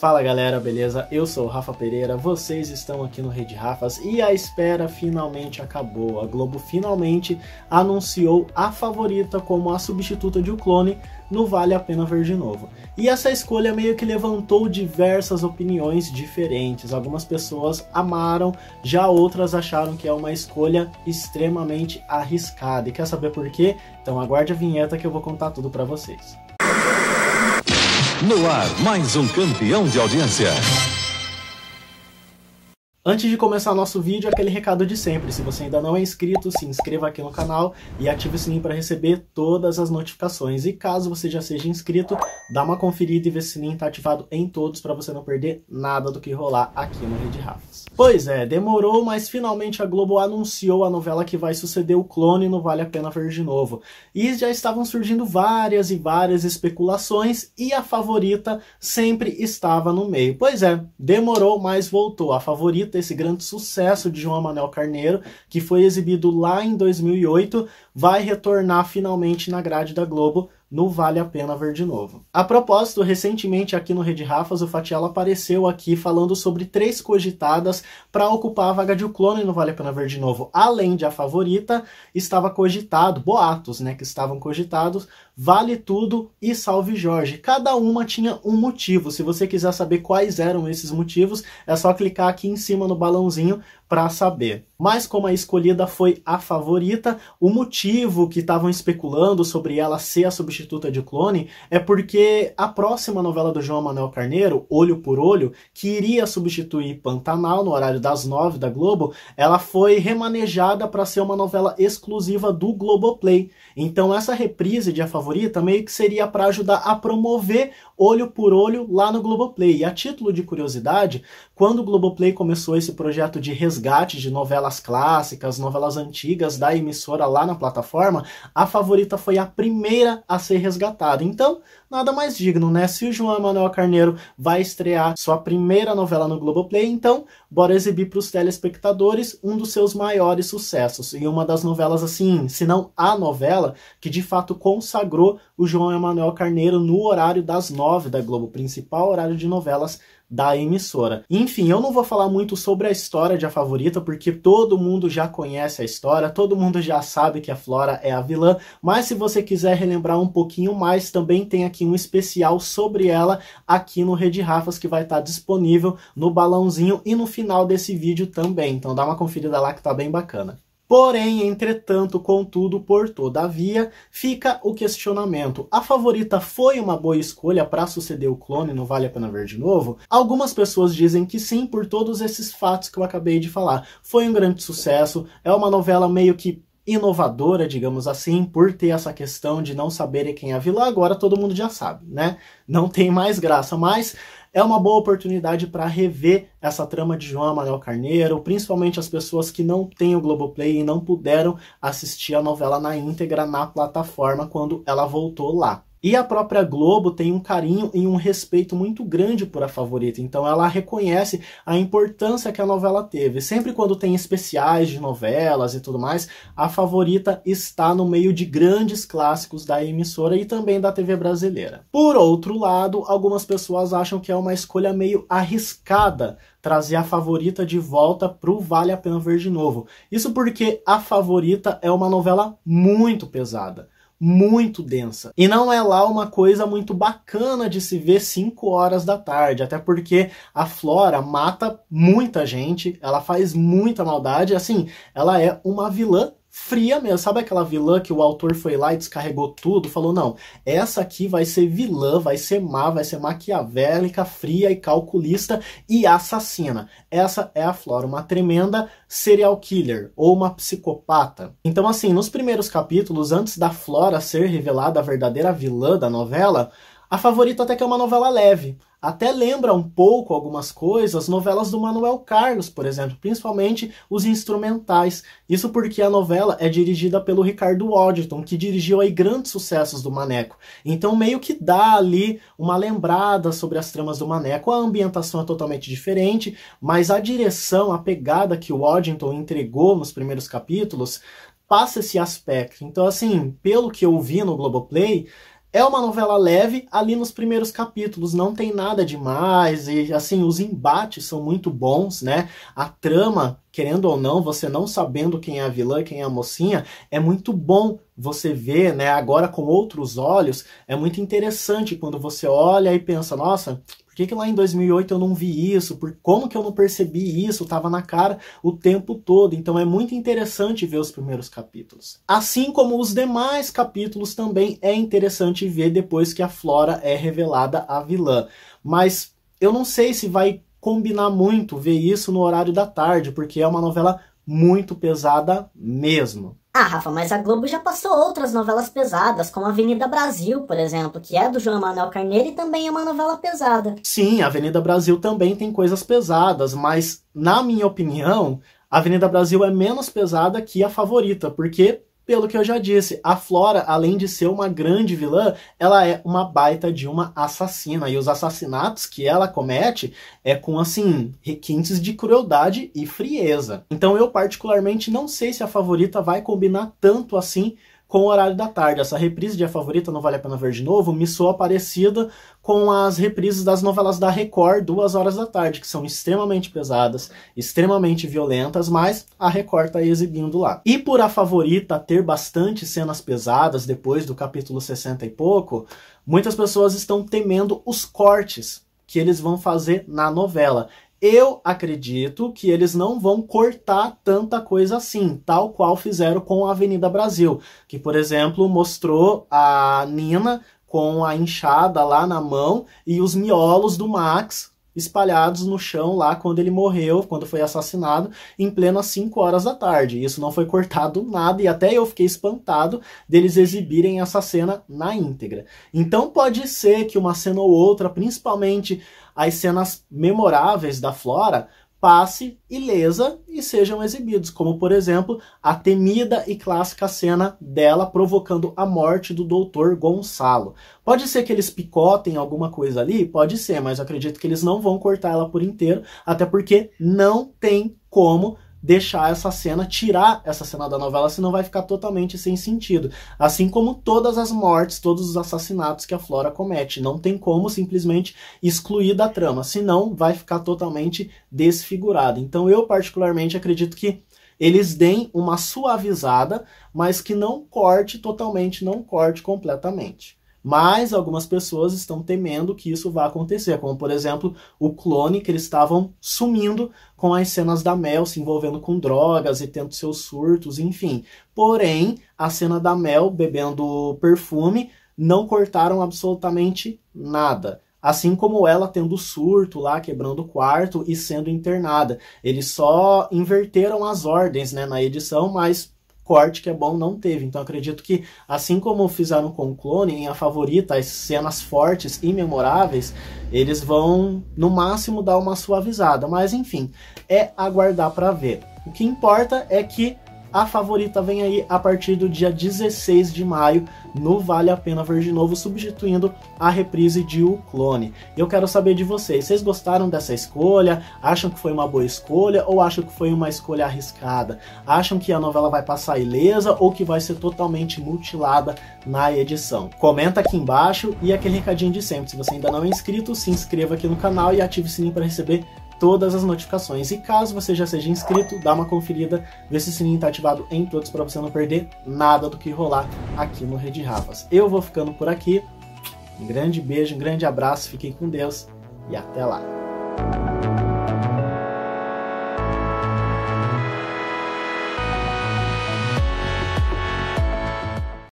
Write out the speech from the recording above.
Fala galera, beleza? Eu sou o Rafa Pereira, vocês estão aqui no Rede Rafas e a espera finalmente acabou. A Globo finalmente anunciou a favorita como a substituta de O Clone no Vale a Pena Ver de Novo. E essa escolha meio que levantou diversas opiniões diferentes. Algumas pessoas amaram, já outras acharam que é uma escolha extremamente arriscada. E quer saber por quê? Então aguarde a vinheta que eu vou contar tudo para vocês. No ar, mais um campeão de audiência. Antes de começar nosso vídeo, aquele recado de sempre. Se você ainda não é inscrito, se inscreva aqui no canal e ative o sininho para receber todas as notificações. E caso você já seja inscrito, dá uma conferida e vê se o sininho está ativado em todos para você não perder nada do que rolar aqui no Rede Rafas. Pois é, demorou, mas finalmente a Globo anunciou a novela que vai suceder o clone no Vale a Pena Ver de Novo. E já estavam surgindo várias e várias especulações e a favorita sempre estava no meio. Pois é, demorou, mas voltou. A favorita Bonita, esse grande sucesso de João Manuel Carneiro, que foi exibido lá em 2008, vai retornar finalmente na grade da Globo no Vale a Pena Ver de Novo. A propósito, recentemente aqui no Rede Rafas, o Fatiello apareceu aqui falando sobre três cogitadas para ocupar a vaga de O Clone no Vale a Pena Ver de Novo. Além de A Favorita, estava cogitado, boatos, né, que estavam cogitados, Vale Tudo e Salve Jorge. Cada uma tinha um motivo. Se você quiser saber quais eram esses motivos, é só clicar aqui em cima no balãozinho para saber. Mas como a escolhida foi a favorita, o motivo que estavam especulando sobre ela ser a substituta de clone é porque a próxima novela do João Manuel Carneiro, Olho por Olho, que iria substituir Pantanal no horário das nove da Globo, ela foi remanejada para ser uma novela exclusiva do Globoplay. Então essa reprise de a favorita meio que seria para ajudar a promover olho por olho lá no Globoplay. E a título de curiosidade, quando o Globoplay começou esse projeto de resgate de novelas clássicas, novelas antigas da emissora lá na plataforma, a favorita foi a primeira a ser resgatada. Então, nada mais digno, né? Se o João Manuel Carneiro vai estrear sua primeira novela no Globoplay, então bora exibir para os telespectadores um dos seus maiores sucessos e uma das novelas assim, se não a novela que de fato consagrou o João Emanuel Carneiro no horário das nove da Globo principal, horário de novelas da emissora. Enfim, eu não vou falar muito sobre a história de A Favorita, porque todo mundo já conhece a história, todo mundo já sabe que a Flora é a vilã, mas se você quiser relembrar um pouquinho mais, também tem aqui um especial sobre ela aqui no Rede Rafas, que vai estar disponível no balãozinho e no final desse vídeo também. Então dá uma conferida lá que tá bem bacana. Porém, entretanto, contudo, por todavia, fica o questionamento. A favorita foi uma boa escolha para suceder o clone no Vale a Pena Ver de novo? Algumas pessoas dizem que sim, por todos esses fatos que eu acabei de falar. Foi um grande sucesso, é uma novela meio que inovadora, digamos assim, por ter essa questão de não saberem quem é a vilã, agora todo mundo já sabe, né? Não tem mais graça, mas é uma boa oportunidade para rever essa trama de João Amaral Carneiro, principalmente as pessoas que não têm o Globoplay e não puderam assistir a novela na íntegra na plataforma quando ela voltou lá. E a própria Globo tem um carinho e um respeito muito grande por A Favorita, então ela reconhece a importância que a novela teve. Sempre quando tem especiais de novelas e tudo mais, A Favorita está no meio de grandes clássicos da emissora e também da TV brasileira. Por outro lado, algumas pessoas acham que é uma escolha meio arriscada trazer a favorita de volta pro Vale a Pena Ver de novo. Isso porque a favorita é uma novela muito pesada muito densa. E não é lá uma coisa muito bacana de se ver 5 horas da tarde, até porque a Flora mata muita gente, ela faz muita maldade, assim, ela é uma vilã fria mesmo. Sabe aquela vilã que o autor foi lá e descarregou tudo? Falou, não, essa aqui vai ser vilã, vai ser má, vai ser maquiavélica, fria e calculista e assassina. Essa é a Flora, uma tremenda serial killer ou uma psicopata. Então, assim, nos primeiros capítulos, antes da Flora ser revelada a verdadeira vilã da novela, a favorita até que é uma novela leve até lembra um pouco algumas coisas, novelas do Manuel Carlos, por exemplo, principalmente os instrumentais. Isso porque a novela é dirigida pelo Ricardo Waddington, que dirigiu aí grandes sucessos do Maneco. Então meio que dá ali uma lembrada sobre as tramas do Maneco. A ambientação é totalmente diferente, mas a direção, a pegada que o Waddington entregou nos primeiros capítulos passa esse aspecto. Então assim, pelo que eu vi no Globoplay, é uma novela leve, ali nos primeiros capítulos não tem nada demais e assim os embates são muito bons, né? A trama, querendo ou não, você não sabendo quem é a vilã, quem é a mocinha, é muito bom você ver, né? Agora com outros olhos, é muito interessante quando você olha e pensa, nossa, que, que lá em 2008 eu não vi isso? Por como que eu não percebi isso? Tava na cara o tempo todo. Então é muito interessante ver os primeiros capítulos. Assim como os demais capítulos também é interessante ver depois que a Flora é revelada a vilã. Mas eu não sei se vai combinar muito ver isso no horário da tarde, porque é uma novela muito pesada mesmo. Ah, Rafa, mas a Globo já passou outras novelas pesadas, como Avenida Brasil, por exemplo, que é do João Manuel Carneiro e também é uma novela pesada. Sim, Avenida Brasil também tem coisas pesadas, mas, na minha opinião, Avenida Brasil é menos pesada que a favorita, porque pelo que eu já disse, a Flora, além de ser uma grande vilã, ela é uma baita de uma assassina. E os assassinatos que ela comete é com, assim, requintes de crueldade e frieza. Então eu, particularmente, não sei se a favorita vai combinar tanto assim com o horário da tarde. Essa reprise de A Favorita Não Vale a Pena Ver de Novo me soa parecida com as reprises das novelas da Record, duas horas da tarde, que são extremamente pesadas, extremamente violentas, mas a Record está exibindo lá. E por A Favorita ter bastante cenas pesadas depois do capítulo 60 e pouco, muitas pessoas estão temendo os cortes que eles vão fazer na novela. Eu acredito que eles não vão cortar tanta coisa assim, tal qual fizeram com a Avenida Brasil, que, por exemplo, mostrou a Nina com a enxada lá na mão e os miolos do Max espalhados no chão lá quando ele morreu, quando foi assassinado, em plenas 5 horas da tarde. Isso não foi cortado nada e até eu fiquei espantado deles exibirem essa cena na íntegra. Então pode ser que uma cena ou outra, principalmente as cenas memoráveis da Flora passe ilesa e sejam exibidos, como por exemplo a temida e clássica cena dela provocando a morte do doutor Gonçalo. Pode ser que eles picotem alguma coisa ali, pode ser, mas acredito que eles não vão cortar ela por inteiro, até porque não tem como deixar essa cena, tirar essa cena da novela, senão vai ficar totalmente sem sentido. Assim como todas as mortes, todos os assassinatos que a Flora comete. Não tem como simplesmente excluir da trama, senão vai ficar totalmente desfigurada. Então eu, particularmente, acredito que eles deem uma suavizada, mas que não corte totalmente, não corte completamente. Mas algumas pessoas estão temendo que isso vá acontecer, como por exemplo o clone, que eles estavam sumindo com as cenas da Mel se envolvendo com drogas e tendo seus surtos, enfim. Porém, a cena da Mel bebendo perfume não cortaram absolutamente nada assim como ela tendo surto lá, quebrando o quarto e sendo internada. Eles só inverteram as ordens né, na edição, mas corte que é bom não teve. Então acredito que, assim como fizeram com o Clone, em A Favorita, as cenas fortes e memoráveis, eles vão, no máximo, dar uma suavizada. Mas enfim, é aguardar para ver. O que importa é que a favorita vem aí a partir do dia 16 de maio no Vale a Pena Ver de Novo, substituindo a reprise de O Clone. Eu quero saber de vocês, vocês gostaram dessa escolha? Acham que foi uma boa escolha ou acham que foi uma escolha arriscada? Acham que a novela vai passar ilesa ou que vai ser totalmente mutilada na edição? Comenta aqui embaixo e aquele recadinho de sempre. Se você ainda não é inscrito, se inscreva aqui no canal e ative o sininho para receber todas as notificações. E caso você já seja inscrito, dá uma conferida, vê se o sininho está ativado em todos para você não perder nada do que rolar aqui no Rede Rafas. Eu vou ficando por aqui. Um grande beijo, um grande abraço, fiquem com Deus e até lá.